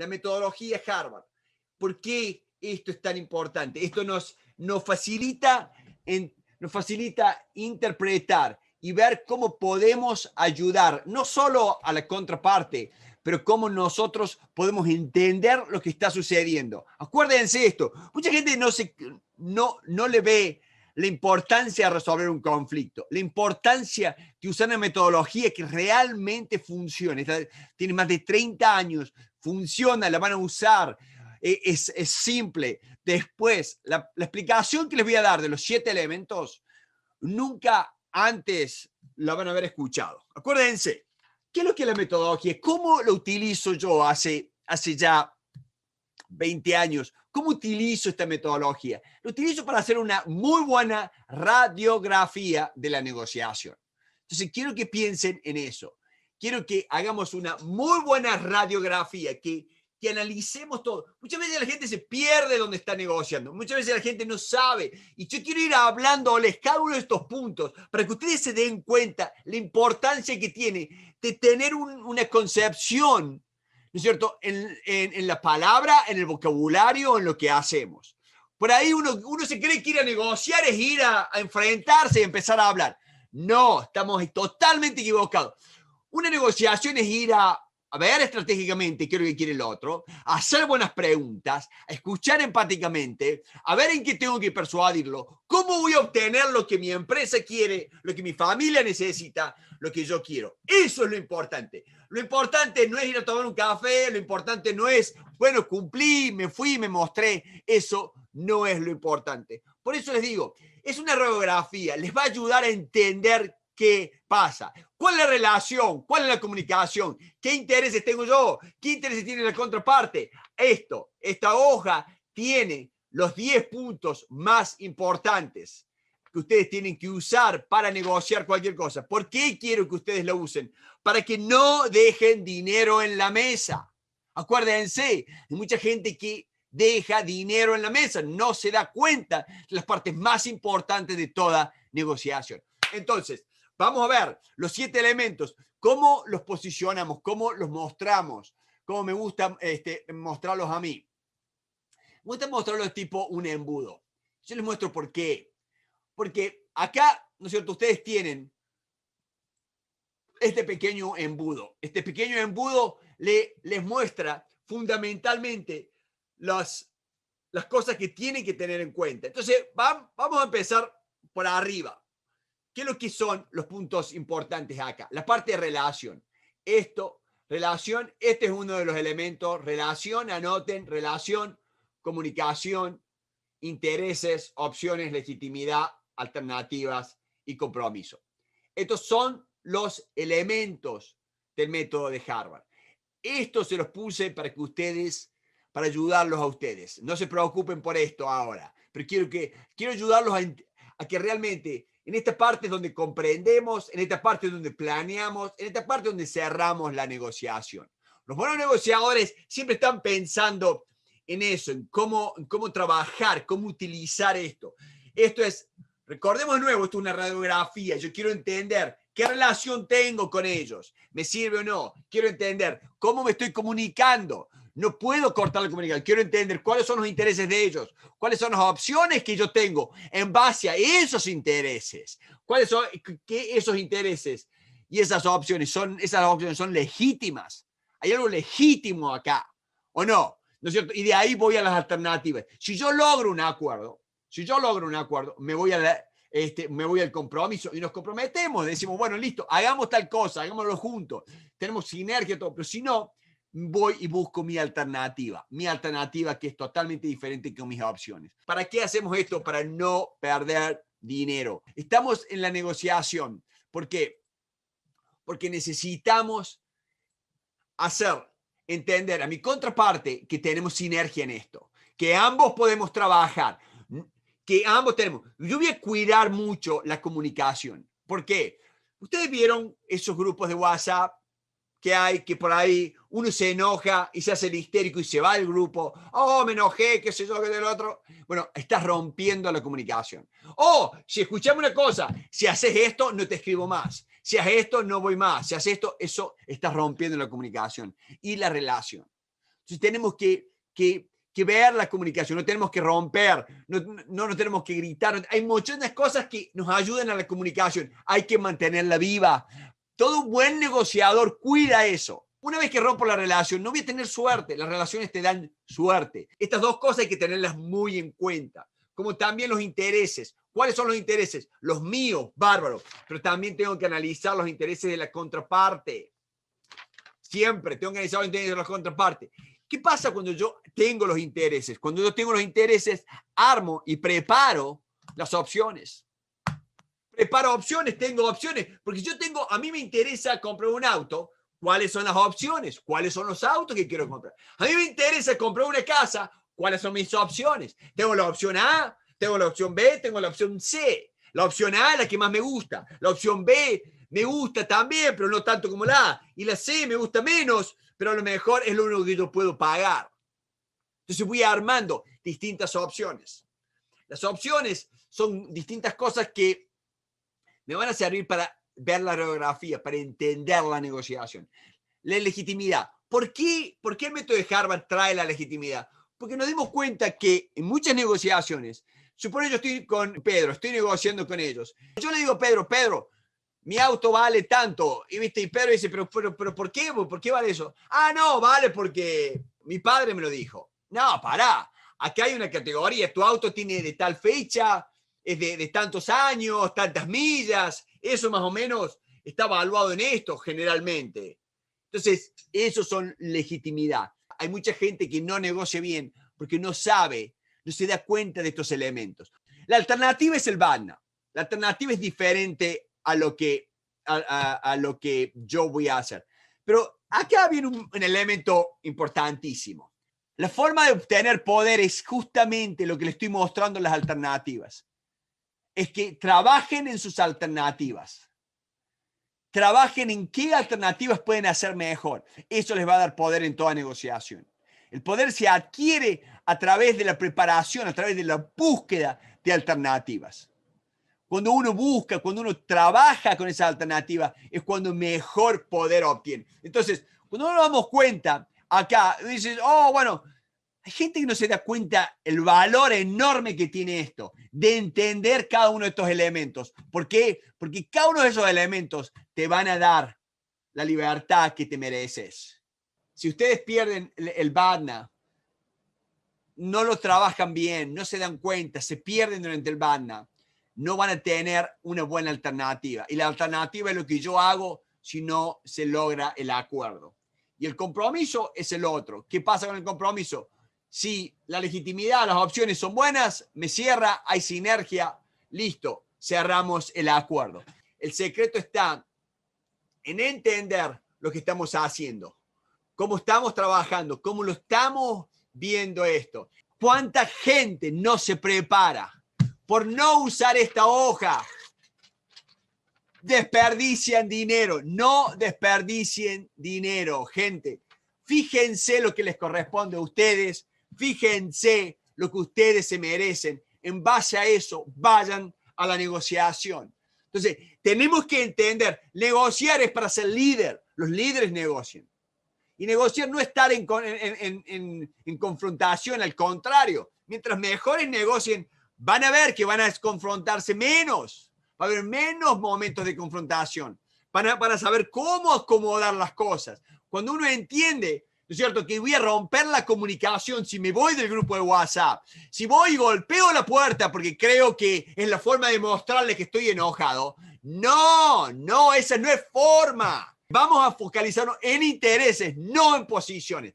La metodología Harvard. ¿Por qué esto es tan importante? Esto nos, nos, facilita, en, nos facilita interpretar y ver cómo podemos ayudar, no solo a la contraparte, pero cómo nosotros podemos entender lo que está sucediendo. Acuérdense esto, mucha gente no, se, no, no le ve la importancia de resolver un conflicto, la importancia de usar una metodología que realmente funcione. Tiene más de 30 años, funciona, la van a usar, eh, es, simple. Después, la, explicación que les voy a dar de los siete elementos, nunca antes la van a haber escuchado. Acuérdense, ¿qué es lo que es la metodología? ¿Cómo lo utilizo yo hace, hace ya 20 años. ¿Cómo utilizo esta metodología? Lo utilizo para hacer una muy buena radiografía de la negociación. Entonces, quiero que piensen en eso. Quiero que hagamos una muy buena radiografía, que, analicemos todo. Muchas veces la gente se pierde donde está negociando, muchas veces la gente no sabe. Y yo quiero ir hablando, cada uno de estos puntos para que ustedes se den cuenta la importancia que tiene de tener una concepción ¿no es cierto?, en, la palabra, en el vocabulario, en lo que hacemos. Por ahí uno, uno se cree que ir a negociar es ir a, enfrentarse y empezar a hablar. No, estamos totalmente equivocados. Una negociación es ir a, ver estratégicamente qué es lo que quiere el otro, hacer buenas preguntas, a escuchar empáticamente, a ver en qué tengo que persuadirlo, cómo voy a obtener lo que mi empresa quiere, lo que mi familia necesita, lo que yo quiero. Eso es lo importante. Lo importante no es ir a tomar un café, lo importante no es, bueno, cumplí, me fui, me mostré. Eso no es lo importante. Por eso les digo, es una radiografía, les va a ayudar a entender qué pasa, cuál es la relación, cuál es la comunicación, qué intereses tengo yo, qué intereses tiene la contraparte. Esto, esta hoja tiene los 10 puntos más importantes que ustedes tienen que usar para negociar cualquier cosa. ¿Por qué quiero que ustedes lo usen? Para que no dejen dinero en la mesa. Acuérdense, hay mucha gente que deja dinero en la mesa, no se da cuenta de las partes más importantes de toda negociación. Entonces, vamos a ver los siete elementos, cómo los posicionamos, cómo los mostramos, cómo me gusta este, mostrarlos a mí. Me gusta mostrarlos tipo un embudo. Yo les muestro por qué. Porque acá, ¿no es cierto? Ustedes tienen este pequeño embudo. Este pequeño embudo le, les muestra fundamentalmente las, las cosas que tienen que tener en cuenta. Entonces, vamos a empezar por arriba. ¿Qué es lo que son los puntos importantes acá? La parte de relación. Esto, relación, este es uno de los elementos. Relación, anoten, relación, comunicación, intereses, opciones, legitimidad, alternativas y compromiso. Estos son los elementos del método de Harvard. Esto se los puse para que ustedes, para ayudarlos a ustedes. No se preocupen por esto ahora, pero quiero, que, quiero ayudarlos a, que realmente en esta parte es donde comprendemos, en esta parte es donde planeamos, en esta parte es donde cerramos la negociación. Los buenos negociadores siempre están pensando en eso, en cómo, en cómo trabajar, cómo utilizar esto. Esto es Recordemos de nuevo, esto es una radiografía. Yo quiero entender qué relación tengo con ellos. ¿Me sirve o no? Quiero entender cómo me estoy comunicando. No puedo cortar la comunicación. Quiero entender cuáles son los intereses de ellos, cuáles son las opciones que yo tengo en base a esos intereses. ¿Cuáles son qué esos intereses y esas opciones son, esas opciones son legítimas? Hay algo legítimo acá, ¿o no? ¿No es cierto? Y de ahí voy a las alternativas. Si yo logro un acuerdo, si yo logro un acuerdo, me voy, a este, me voy al compromiso y nos comprometemos, decimos, bueno, listo, hagamos tal cosa, hagámoslo juntos, tenemos sinergia, todo, pero si no, voy y busco mi alternativa, mi alternativa que es totalmente diferente que mis opciones. ¿Para qué hacemos esto? Para no perder dinero. Estamos en la negociación. ¿Por Porque necesitamos hacer entender a mi contraparte que tenemos sinergia en esto, que ambos podemos trabajar que ambos tenemos. Yo voy a cuidar mucho la comunicación. ¿Por qué? Ustedes vieron esos grupos de WhatsApp que hay, que por ahí uno se enoja y se hace el histérico y se va del grupo. Oh, me enojé, qué sé yo, qué del otro. Bueno, estás rompiendo la comunicación. Oh, si escuchamos una cosa, si haces esto, no te escribo más. Si haces esto, no voy más. Si haces esto, eso estás rompiendo la comunicación y la relación. Entonces tenemos que, que que ver la comunicación, no tenemos que romper, no, no, tenemos que gritar. Hay muchas cosas que nos ayudan a la comunicación, hay que mantenerla viva. Todo buen negociador cuida eso. Una vez que rompo la relación, no voy a tener suerte, las relaciones te dan suerte. Estas dos cosas hay que tenerlas muy en cuenta, como también los intereses. ¿Cuáles son los intereses? Los míos, bárbaro, pero también tengo que analizar los intereses de la contraparte. Siempre tengo que analizar los intereses de la contraparte. ¿Qué pasa cuando yo tengo los intereses? Cuando yo tengo los intereses, armo y preparo las opciones. Preparo opciones, tengo opciones, porque yo tengo, a mí me interesa comprar un auto, ¿cuáles son las opciones? ¿Cuáles son los autos que quiero comprar? A mí me interesa comprar una casa, ¿cuáles son mis opciones? Tengo la opción A, tengo la opción B, tengo la opción C. La opción A es la que más me gusta, la opción B me gusta también, pero no tanto como la A, y la C me gusta menos, pero a lo mejor es lo único que yo puedo pagar. Entonces voy armando distintas opciones. Las opciones son distintas cosas que me van a servir para ver la radiografía, para entender la negociación. La legitimidad. ¿Por qué, ¿Por qué el método de Harvard trae la legitimidad? Porque nos dimos cuenta que en muchas negociaciones, supone yo estoy con Pedro, estoy negociando con ellos. Yo le digo, Pedro, Pedro, mi auto vale tanto. Y viste, y Pedro dice, pero, pero, pero ¿por qué? ¿Por qué vale eso? Ah, no, vale porque mi padre me lo dijo. No, pará. Aquí hay una categoría, tu auto tiene de tal fecha, es de, tantos años, tantas millas, eso más o menos está evaluado en esto generalmente. Entonces, eso son legitimidad. Hay mucha gente que no negocia bien porque no sabe, no se da cuenta de estos elementos. La alternativa es el BANA. La alternativa es diferente a lo que, a, lo que yo voy a hacer. Pero acá viene un, elemento importantísimo. La forma de obtener poder es justamente lo que le estoy mostrando las alternativas. Es que trabajen en sus alternativas. Trabajen en qué alternativas pueden hacer mejor. Eso les va a dar poder en toda negociación. El poder se adquiere a través de la preparación, a través de la búsqueda de alternativas. Cuando uno busca, cuando uno trabaja con esa alternativa, es cuando mejor poder obtiene. Entonces, cuando nos damos cuenta acá, dices, oh, bueno, hay gente que no se da cuenta el valor enorme que tiene esto, de entender cada uno de estos elementos. ¿Por qué? Porque cada uno de esos elementos te van a dar la libertad que te mereces. Si ustedes pierden el, el no lo trabajan bien, no se dan cuenta, se pierden durante el badna, no van a tener una buena alternativa. Y la alternativa es lo que yo hago si no se logra el acuerdo. Y el compromiso es el otro. ¿Qué pasa con el compromiso? Si la legitimidad, las opciones son buenas, me cierra, hay sinergia, listo, cerramos el acuerdo. El secreto está en entender lo que estamos haciendo, cómo estamos trabajando, cómo lo estamos viendo esto. ¿Cuánta gente no se prepara? por no usar esta hoja. Desperdician dinero, no desperdicien dinero, gente. Fíjense lo que les corresponde a ustedes, fíjense lo que ustedes se merecen. En base a eso, vayan a la negociación. Entonces, tenemos que entender, negociar es para ser líder, los líderes negocian. Y negociar no estar en, en confrontación, al contrario, mientras mejores negocien, van a ver que van a confrontarse menos, va a haber menos momentos de confrontación, para, saber cómo acomodar las cosas. Cuando uno entiende ¿no es cierto? Que voy a romper la comunicación si me voy del grupo de WhatsApp, si voy y golpeo la puerta porque creo que es la forma de mostrarle que estoy enojado. No, no, esa no es forma. Vamos a focalizarnos en intereses, no en posiciones.